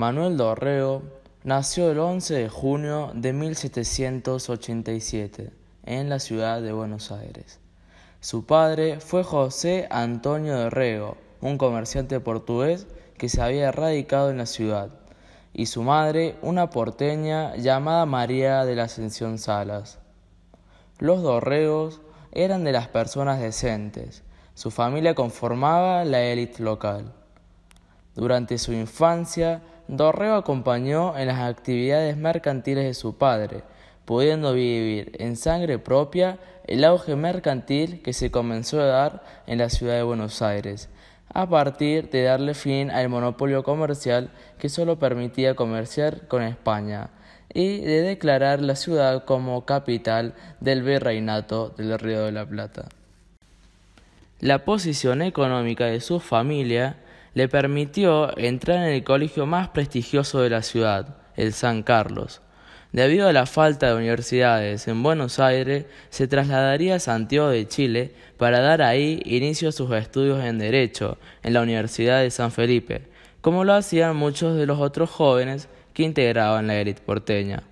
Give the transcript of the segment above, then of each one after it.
Manuel Dorrego nació el 11 de junio de 1787 en la ciudad de Buenos Aires. Su padre fue José Antonio Dorrego, un comerciante portugués que se había radicado en la ciudad, y su madre una porteña llamada María de la Ascensión Salas. Los Dorregos eran de las personas decentes. Su familia conformaba la élite local. Durante su infancia Dorreo acompañó en las actividades mercantiles de su padre, pudiendo vivir en sangre propia el auge mercantil que se comenzó a dar en la ciudad de Buenos Aires, a partir de darle fin al monopolio comercial que solo permitía comerciar con España, y de declarar la ciudad como capital del virreinato del Río de la Plata. La posición económica de su familia le permitió entrar en el colegio más prestigioso de la ciudad, el San Carlos. Debido a la falta de universidades en Buenos Aires, se trasladaría a Santiago de Chile para dar ahí inicio a sus estudios en Derecho en la Universidad de San Felipe, como lo hacían muchos de los otros jóvenes que integraban la élite porteña.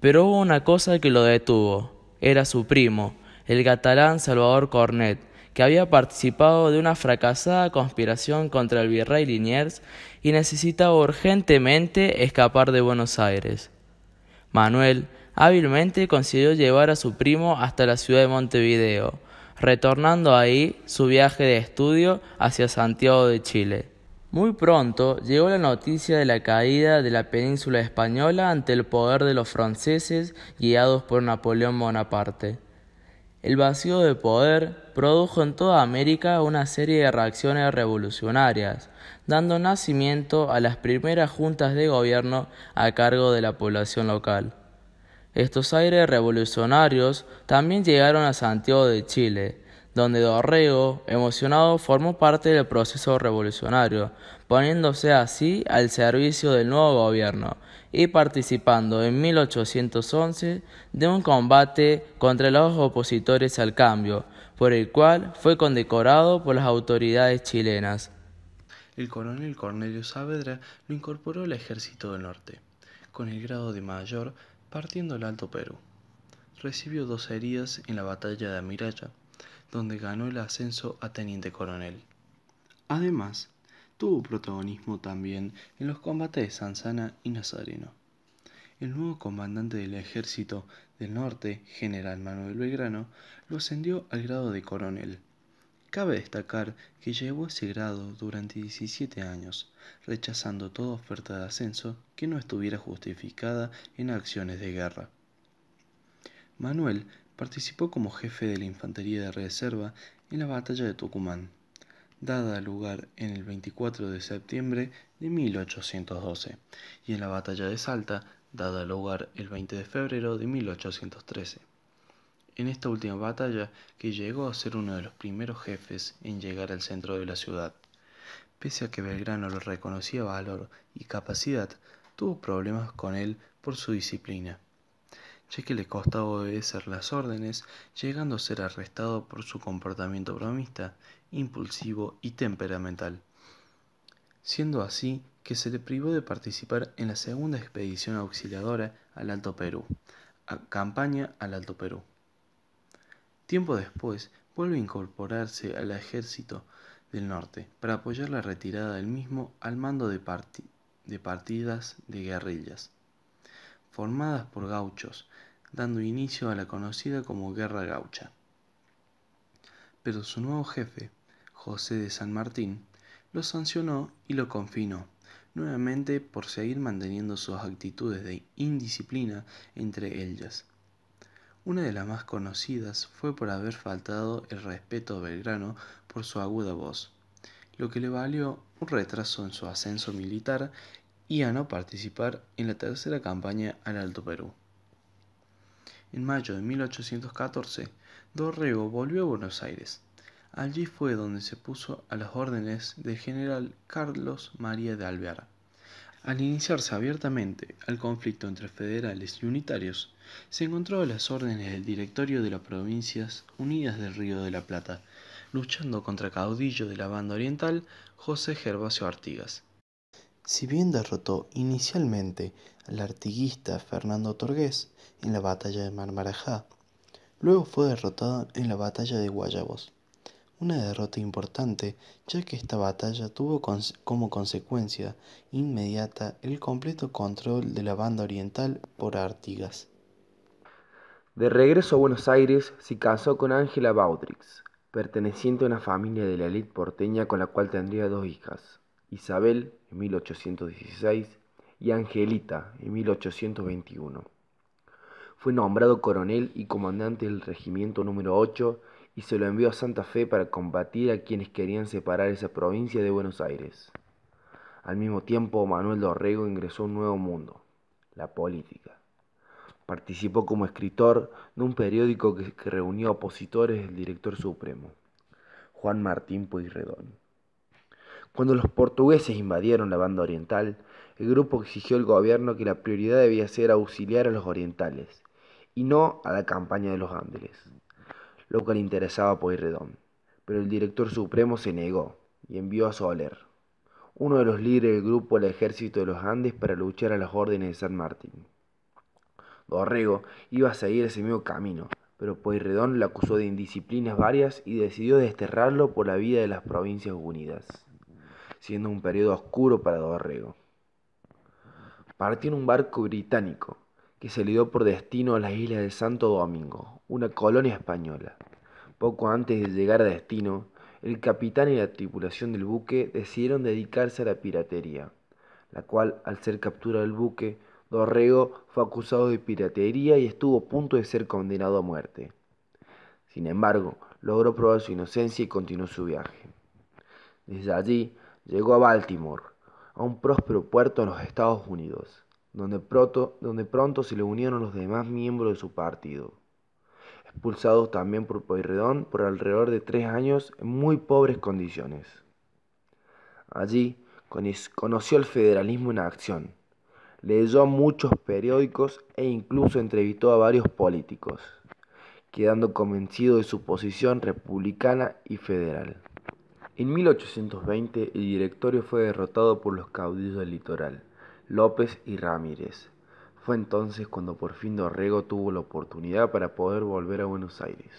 Pero hubo una cosa que lo detuvo, era su primo, el catalán Salvador Cornet, que había participado de una fracasada conspiración contra el virrey Liniers y necesitaba urgentemente escapar de Buenos Aires. Manuel hábilmente consiguió llevar a su primo hasta la ciudad de Montevideo, retornando ahí su viaje de estudio hacia Santiago de Chile. Muy pronto llegó la noticia de la caída de la península española ante el poder de los franceses guiados por Napoleón Bonaparte. El vacío de poder produjo en toda América una serie de reacciones revolucionarias, dando nacimiento a las primeras juntas de gobierno a cargo de la población local. Estos aires revolucionarios también llegaron a Santiago de Chile, donde Dorrego, emocionado, formó parte del proceso revolucionario, poniéndose así al servicio del nuevo gobierno, y participando en 1811 de un combate contra los opositores al cambio, por el cual fue condecorado por las autoridades chilenas. El coronel Cornelio Saavedra lo incorporó al ejército del norte, con el grado de mayor partiendo del Alto Perú. Recibió dos heridas en la batalla de Amiralla, donde ganó el ascenso a teniente coronel. Además, tuvo protagonismo también en los combates de Sanzana y Nazareno. El nuevo comandante del ejército del norte, general Manuel Belgrano, lo ascendió al grado de coronel. Cabe destacar que llevó ese grado durante 17 años, rechazando toda oferta de ascenso que no estuviera justificada en acciones de guerra. Manuel participó como jefe de la infantería de reserva en la batalla de Tucumán, dada lugar en el 24 de septiembre de 1812, y en la batalla de Salta, dada lugar el 20 de febrero de 1813. En esta última batalla, que llegó a ser uno de los primeros jefes en llegar al centro de la ciudad. Pese a que Belgrano lo reconocía valor y capacidad, tuvo problemas con él por su disciplina, ya que le costaba obedecer las órdenes, llegando a ser arrestado por su comportamiento bromista impulsivo y temperamental, siendo así que se le privó de participar en la segunda expedición auxiliadora al Alto Perú, a campaña al Alto Perú. Tiempo después vuelve a incorporarse al ejército del norte para apoyar la retirada del mismo al mando de, de partidas de guerrillas, formadas por gauchos, dando inicio a la conocida como Guerra Gaucha. Pero su nuevo jefe, José de San Martín, lo sancionó y lo confinó, nuevamente por seguir manteniendo sus actitudes de indisciplina entre ellas. Una de las más conocidas fue por haber faltado el respeto a Belgrano por su aguda voz, lo que le valió un retraso en su ascenso militar y a no participar en la tercera campaña al Alto Perú. En mayo de 1814, Dorrego volvió a Buenos Aires, Allí fue donde se puso a las órdenes del general Carlos María de Alvear. Al iniciarse abiertamente al conflicto entre federales y unitarios, se encontró a las órdenes del directorio de las Provincias Unidas del Río de la Plata, luchando contra caudillo de la banda oriental José Gervasio Artigas. Si bien derrotó inicialmente al artiguista Fernando Torgués en la batalla de Marmarajá, luego fue derrotado en la batalla de Guayabos una derrota importante, ya que esta batalla tuvo como consecuencia inmediata el completo control de la banda oriental por Artigas. De regreso a Buenos Aires, se casó con Ángela Baudrix, perteneciente a una familia de la élite porteña con la cual tendría dos hijas, Isabel en 1816 y Angelita en 1821. Fue nombrado coronel y comandante del regimiento número 8 y se lo envió a Santa Fe para combatir a quienes querían separar esa provincia de Buenos Aires. Al mismo tiempo, Manuel Dorrego ingresó a un nuevo mundo, la política. Participó como escritor de un periódico que, reunió opositores del director supremo, Juan Martín Pueyrredón. Cuando los portugueses invadieron la banda oriental, el grupo exigió al gobierno que la prioridad debía ser auxiliar a los orientales y no a la campaña de los Ángeles lo que le interesaba a Pueyrredón. Pero el director supremo se negó y envió a Soler, uno de los líderes del grupo del ejército de los Andes para luchar a las órdenes de San Martín. Dorrego iba a seguir ese mismo camino, pero Pueyrredón le acusó de indisciplinas varias y decidió desterrarlo por la vida de las provincias unidas, siendo un periodo oscuro para Dorrego. Partió en un barco británico que se le dio por destino a las islas de Santo Domingo, una colonia española. Poco antes de llegar a destino, el capitán y la tripulación del buque decidieron dedicarse a la piratería, la cual, al ser capturado el buque, Dorrego fue acusado de piratería y estuvo a punto de ser condenado a muerte. Sin embargo, logró probar su inocencia y continuó su viaje. Desde allí llegó a Baltimore, a un próspero puerto en los Estados Unidos donde pronto, donde pronto se le unieron los demás miembros de su partido. Expulsados también por Pueyrredón por alrededor de tres años en muy pobres condiciones. Allí conoció el federalismo en acción, leyó muchos periódicos e incluso entrevistó a varios políticos, quedando convencido de su posición republicana y federal. En 1820 el directorio fue derrotado por los caudillos del litoral. López y Ramírez. Fue entonces cuando por fin Dorrego tuvo la oportunidad para poder volver a Buenos Aires.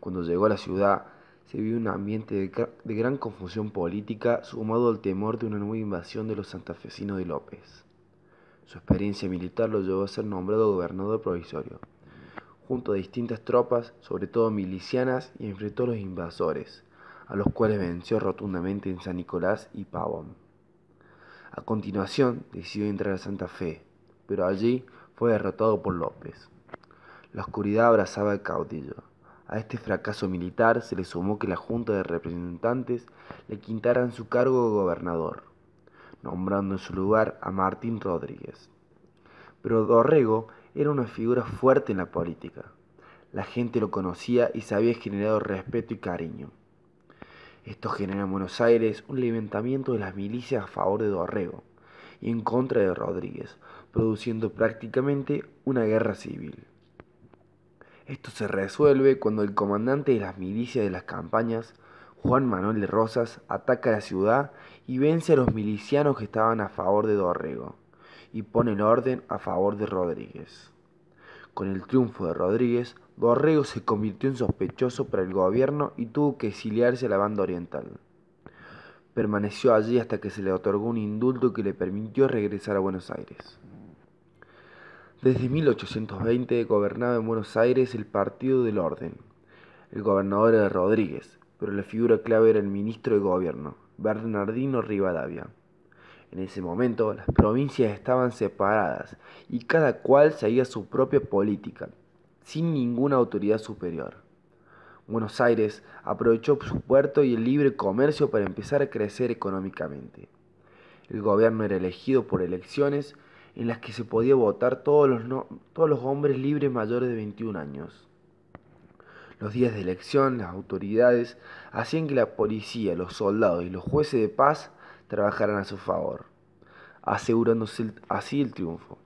Cuando llegó a la ciudad, se vio un ambiente de, de, gran confusión política sumado al temor de una nueva invasión de los santafesinos de López. Su experiencia militar lo llevó a ser nombrado gobernador provisorio, junto a distintas tropas, sobre todo milicianas, y enfrentó a los invasores, a los cuales venció rotundamente en San Nicolás y Pavón. A continuación decidió entrar a Santa Fe, pero allí fue derrotado por López. La oscuridad abrazaba al caudillo. A este fracaso militar se le sumó que la Junta de Representantes le quitaran su cargo de gobernador, nombrando en su lugar a Martín Rodríguez. Pero Dorrego era una figura fuerte en la política. La gente lo conocía y se había generado respeto y cariño. Esto genera en Buenos Aires un levantamiento de las milicias a favor de Dorrego y en contra de Rodríguez, produciendo prácticamente una guerra civil. Esto se resuelve cuando el comandante de las milicias de las campañas, Juan Manuel de Rosas, ataca la ciudad y vence a los milicianos que estaban a favor de Dorrego y pone el orden a favor de Rodríguez. Con el triunfo de Rodríguez, Dorrego se convirtió en sospechoso para el gobierno y tuvo que exiliarse a la banda oriental. Permaneció allí hasta que se le otorgó un indulto que le permitió regresar a Buenos Aires. Desde 1820 gobernaba en Buenos Aires el Partido del Orden. El gobernador era Rodríguez, pero la figura clave era el ministro de Gobierno, Bernardino Rivadavia. En ese momento las provincias estaban separadas y cada cual seguía su propia política, sin ninguna autoridad superior. Buenos Aires aprovechó su puerto y el libre comercio para empezar a crecer económicamente. El gobierno era elegido por elecciones en las que se podía votar todos los, todos los hombres libres mayores de 21 años. Los días de elección, las autoridades hacían que la policía, los soldados y los jueces de paz trabajaran a su favor, asegurándose así el triunfo.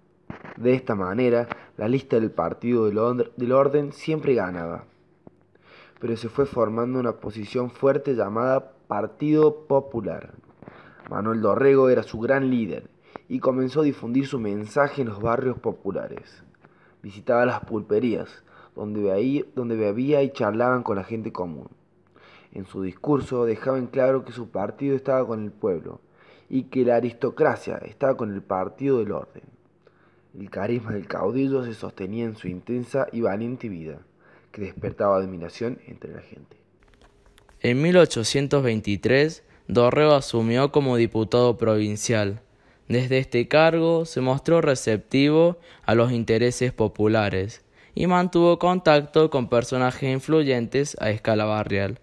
De esta manera, la lista del Partido del Orden siempre ganaba, pero se fue formando una posición fuerte llamada Partido Popular. Manuel Dorrego era su gran líder y comenzó a difundir su mensaje en los barrios populares. Visitaba las pulperías, donde bebía y charlaban con la gente común. En su discurso dejaba en claro que su partido estaba con el pueblo y que la aristocracia estaba con el partido del orden. El carisma del caudillo se sostenía en su intensa y valiente vida, que despertaba admiración entre la gente. En 1823, Dorreo asumió como diputado provincial. Desde este cargo se mostró receptivo a los intereses populares y mantuvo contacto con personajes influyentes a escala barrial,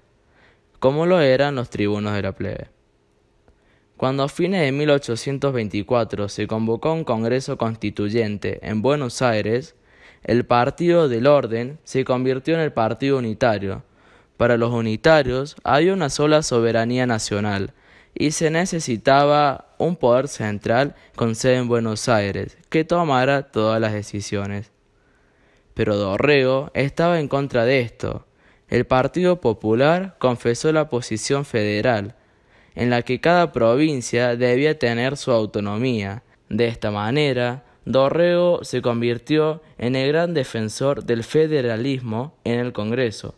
como lo eran los tribunos de la plebe. Cuando a fines de 1824 se convocó un Congreso Constituyente en Buenos Aires, el Partido del Orden se convirtió en el Partido Unitario. Para los unitarios había una sola soberanía nacional y se necesitaba un poder central con sede en Buenos Aires que tomara todas las decisiones. Pero Dorrego estaba en contra de esto. El Partido Popular confesó la posición federal en la que cada provincia debía tener su autonomía. De esta manera, Dorrego se convirtió en el gran defensor del federalismo en el Congreso.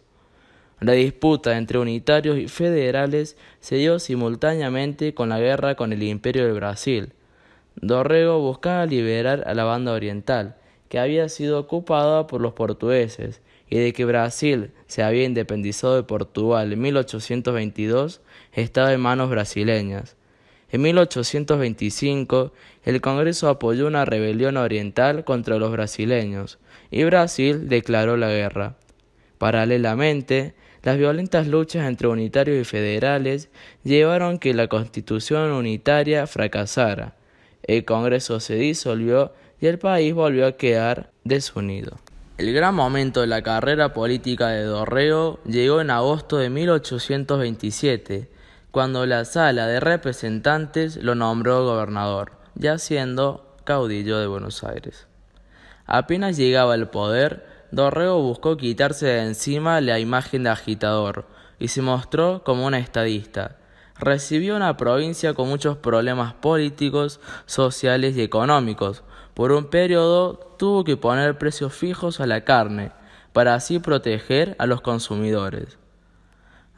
La disputa entre unitarios y federales se dio simultáneamente con la guerra con el Imperio de Brasil. Dorrego buscaba liberar a la banda oriental, que había sido ocupada por los portugueses, y de que Brasil se había independizado de Portugal en 1822, estaba en manos brasileñas. En 1825, el Congreso apoyó una rebelión oriental contra los brasileños y Brasil declaró la guerra. Paralelamente, las violentas luchas entre unitarios y federales llevaron que la constitución unitaria fracasara. El Congreso se disolvió y el país volvió a quedar desunido. El gran momento de la carrera política de Dorrego llegó en agosto de 1827 cuando la Sala de Representantes lo nombró gobernador, ya siendo caudillo de Buenos Aires. Apenas llegaba al poder, Dorrego buscó quitarse de encima la imagen de agitador y se mostró como un estadista. Recibió una provincia con muchos problemas políticos, sociales y económicos. Por un periodo tuvo que poner precios fijos a la carne, para así proteger a los consumidores.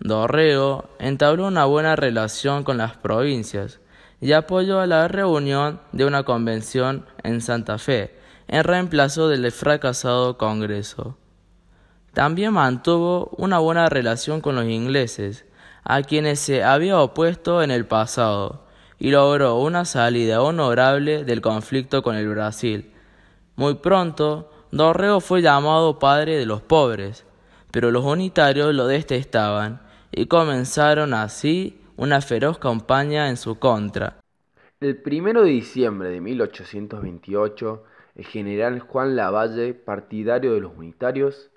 Dorrego entabló una buena relación con las provincias y apoyó a la reunión de una convención en Santa Fe en reemplazo del fracasado Congreso. También mantuvo una buena relación con los ingleses, a quienes se había opuesto en el pasado, y logró una salida honorable del conflicto con el Brasil. Muy pronto, Dorrego fue llamado padre de los pobres, pero los unitarios lo detestaban y comenzaron así una feroz campaña en su contra. El 1 de diciembre de 1828, el general Juan Lavalle, partidario de los unitarios,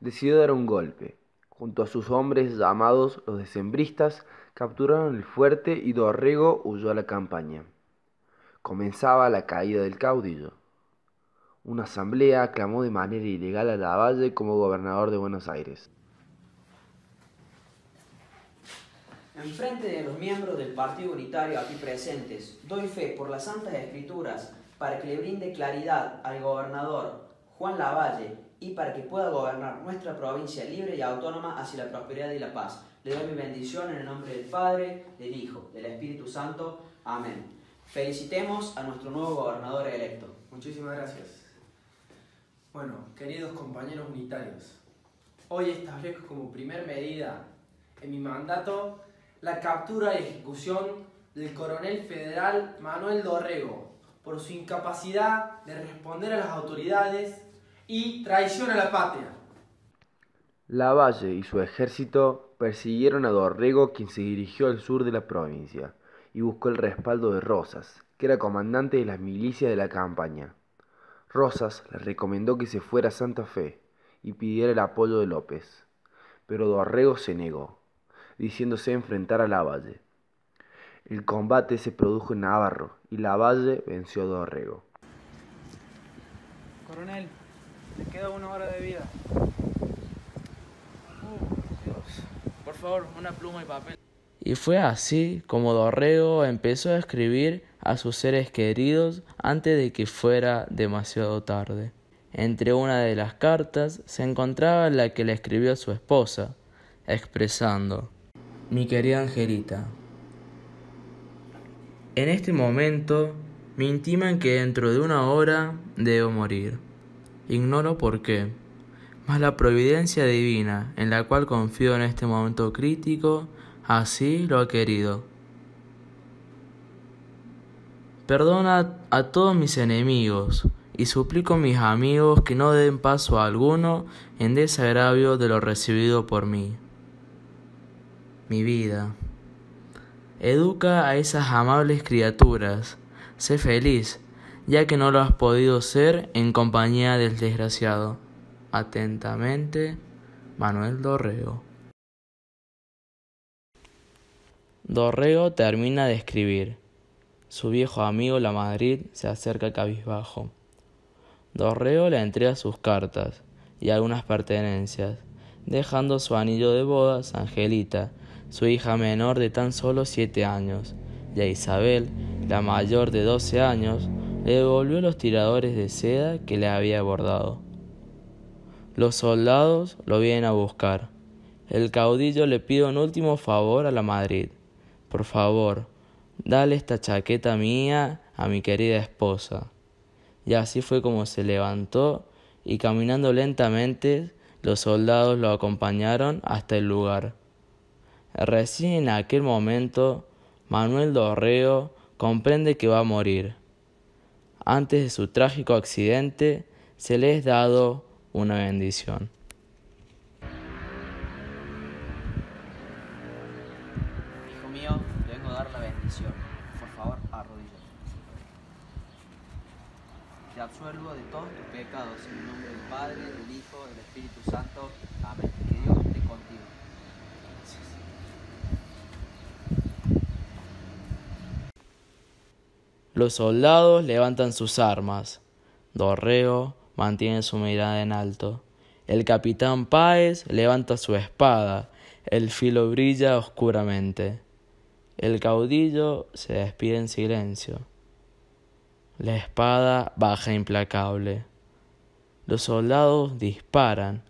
decidió dar un golpe. Junto a sus hombres llamados los decembristas, capturaron el fuerte y Dorrego huyó a la campaña. Comenzaba la caída del caudillo. Una asamblea aclamó de manera ilegal a Lavalle como gobernador de Buenos Aires. En frente de los miembros del Partido Unitario aquí presentes, doy fe por las Santas Escrituras para que le brinde claridad al gobernador Juan Lavalle y para que pueda gobernar nuestra provincia libre y autónoma hacia la prosperidad y la paz. Le doy mi bendición en el nombre del Padre, del Hijo, del Espíritu Santo. Amén. Felicitemos a nuestro nuevo gobernador electo. Muchísimas gracias. Bueno, queridos compañeros unitarios, hoy establezco como primer medida en mi mandato la captura y ejecución del coronel federal Manuel Dorrego por su incapacidad de responder a las autoridades y traición a la patria. Lavalle y su ejército persiguieron a Dorrego, quien se dirigió al sur de la provincia, y buscó el respaldo de Rosas, que era comandante de las milicias de la campaña. Rosas le recomendó que se fuera a Santa Fe y pidiera el apoyo de López, pero Dorrego se negó diciéndose enfrentar a Lavalle. El combate se produjo en Navarro y Lavalle venció a Dorrego. Coronel, le queda una hora de vida. Uh, Por favor, una pluma y papel. Y fue así como Dorrego empezó a escribir a sus seres queridos antes de que fuera demasiado tarde. Entre una de las cartas se encontraba la que le escribió su esposa, expresando mi querida Angelita. En este momento me intiman que dentro de una hora debo morir. Ignoro por qué, mas la providencia divina en la cual confío en este momento crítico, así lo ha querido. Perdona a todos mis enemigos y suplico a mis amigos que no den paso a alguno en desagravio de lo recibido por mí mi vida. Educa a esas amables criaturas. Sé feliz, ya que no lo has podido ser en compañía del desgraciado. Atentamente, Manuel Dorrego. Dorrego termina de escribir. Su viejo amigo La Madrid se acerca cabizbajo. Dorrego le entrega sus cartas y algunas pertenencias, dejando su anillo de bodas, Angelita, su hija menor de tan solo siete años, y a Isabel, la mayor de doce años, le devolvió los tiradores de seda que le había bordado. Los soldados lo vienen a buscar. El caudillo le pide un último favor a la Madrid. Por favor, dale esta chaqueta mía a mi querida esposa. Y así fue como se levantó y caminando lentamente los soldados lo acompañaron hasta el lugar. Recién en aquel momento, Manuel Dorreo comprende que va a morir. Antes de su trágico accidente, se le es dado una bendición. Hijo mío, te vengo a dar la bendición. Por favor, arrodíllate. Te absuelvo de todos tus pecados en el nombre del Padre, del Hijo, del Espíritu Santo. Los soldados levantan sus armas. Dorreo mantiene su mirada en alto. El capitán Páez levanta su espada. El filo brilla oscuramente. El caudillo se despide en silencio. La espada baja implacable. Los soldados disparan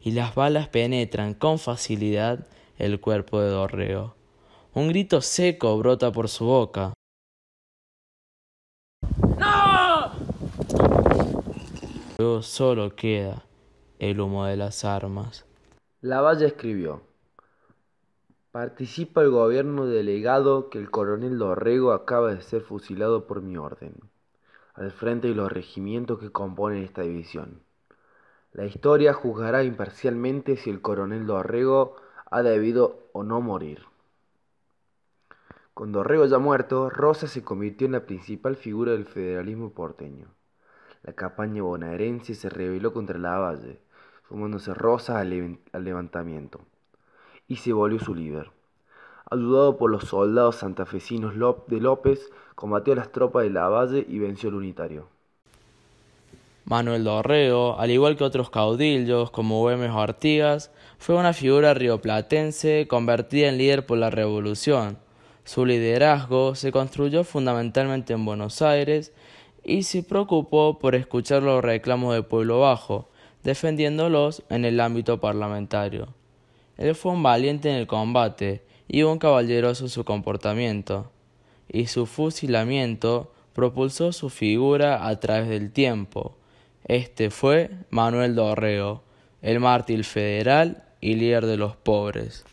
y las balas penetran con facilidad el cuerpo de Dorreo. Un grito seco brota por su boca. solo queda el humo de las armas. La valla escribió, Participa el gobierno delegado que el coronel Dorrego acaba de ser fusilado por mi orden, al frente de los regimientos que componen esta división. La historia juzgará imparcialmente si el coronel Dorrego ha debido o no morir. Con Dorrego ya muerto, Rosa se convirtió en la principal figura del federalismo porteño. La campaña bonaerense se rebeló contra Lavalle, sumándose Rosas al, levantamiento, y se volvió su líder. Ayudado por los soldados santafesinos de López, combatió a las tropas de Lavalle y venció al unitario. Manuel Dorrego, al igual que otros caudillos como o Artigas, fue una figura rioplatense convertida en líder por la revolución. Su liderazgo se construyó fundamentalmente en Buenos Aires y se preocupó por escuchar los reclamos del pueblo bajo, defendiéndolos en el ámbito parlamentario. Él fue un valiente en el combate y un caballeroso en su comportamiento, y su fusilamiento propulsó su figura a través del tiempo. Este fue Manuel Dorreo, el mártir federal y líder de los pobres.